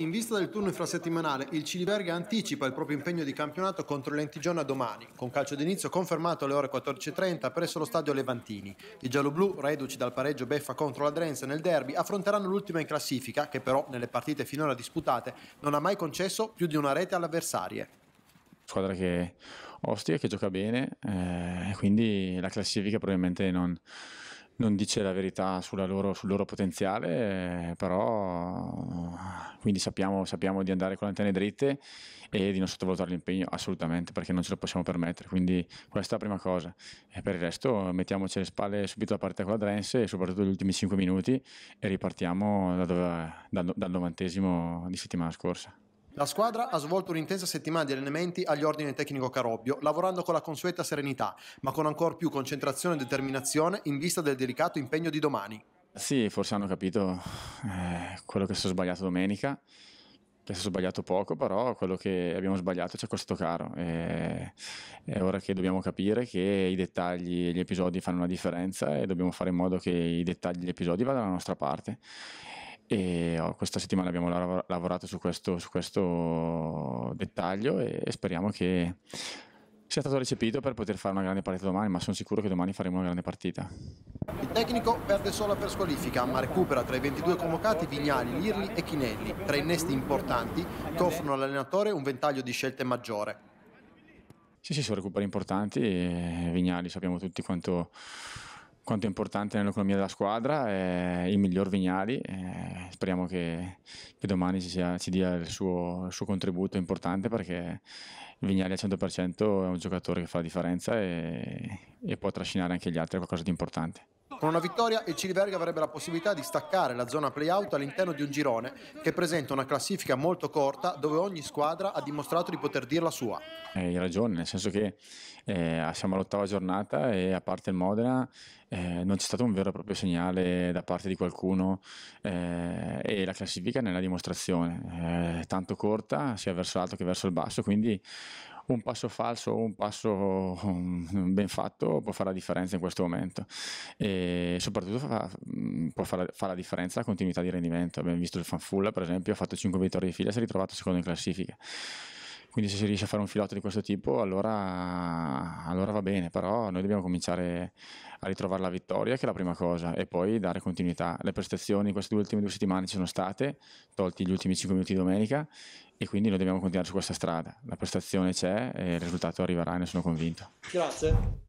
In vista del turno infrasettimanale, il Ciliberga anticipa il proprio impegno di campionato contro l'Entigiona domani, con calcio d'inizio confermato alle ore 14.30 presso lo stadio Levantini. I gialloblu, reduci dal pareggio beffa contro la Drenza nel derby, affronteranno l'ultima in classifica, che però nelle partite finora disputate non ha mai concesso più di una rete all'avversaria. Squadra che ostia, che gioca bene, eh, quindi la classifica probabilmente non non dice la verità loro, sul loro potenziale, però quindi sappiamo, sappiamo, di andare con le antenne dritte e di non sottovalutare l'impegno assolutamente perché non ce lo possiamo permettere, quindi questa è la prima cosa. E per il resto mettiamoci alle spalle subito la partita con la Drense e soprattutto gli ultimi 5 minuti e ripartiamo da dove, dal, dal novantesimo di settimana scorsa. La squadra ha svolto un'intensa settimana di allenamenti agli ordini tecnico Carobbio, lavorando con la consueta serenità, ma con ancora più concentrazione e determinazione in vista del delicato impegno di domani. Sì, forse hanno capito eh, quello che sono sbagliato domenica, che sono sbagliato poco, però quello che abbiamo sbagliato ci ha costato caro. E, è ora che dobbiamo capire che i dettagli e gli episodi fanno una differenza e dobbiamo fare in modo che i dettagli e gli episodi vadano dalla nostra parte e oh, questa settimana abbiamo lavorato su questo, su questo dettaglio e, e speriamo che sia stato recepito per poter fare una grande partita domani, ma sono sicuro che domani faremo una grande partita. Il tecnico perde solo per squalifica, ma recupera tra i 22 convocati Vignali, Lirli e Chinelli, tre innesti importanti che offrono all'allenatore un ventaglio di scelte maggiore. Sì, sì, sono recuperi importanti, Vignali sappiamo tutti quanto quanto è importante nell'economia della squadra, è il miglior Vignali, speriamo che, che domani ci, sia, ci dia il suo, il suo, contributo importante perché Vignali al 100% è un giocatore che fa la differenza e, e può trascinare anche gli altri a qualcosa di importante. Con una vittoria il Ciliverga avrebbe la possibilità di staccare la zona play-out all'interno di un girone che presenta una classifica molto corta dove ogni squadra ha dimostrato di poter dire la sua. Eh, hai ragione, nel senso che eh, siamo all'ottava giornata e a parte il Modena eh, non c'è stato un vero e proprio segnale da parte di qualcuno eh, e la classifica nella dimostrazione, eh, tanto corta sia verso l'alto che verso il basso, quindi un passo falso o un passo mm, ben fatto può fare la differenza in questo momento e soprattutto fa, mm, può fare, fa la differenza la continuità di rendimento abbiamo visto il Fanfulla per esempio ha fatto 5 vittorie di fila e si è ritrovato secondo in classifica quindi se si riesce a fare un filotto di questo tipo allora, allora va bene, però noi dobbiamo cominciare a ritrovare la vittoria che è la prima cosa e poi dare continuità. Le prestazioni in queste due ultime due settimane ci sono state, tolti gli ultimi 5 minuti di domenica e quindi noi dobbiamo continuare su questa strada. La prestazione c'è e il risultato arriverà, ne sono convinto. Grazie.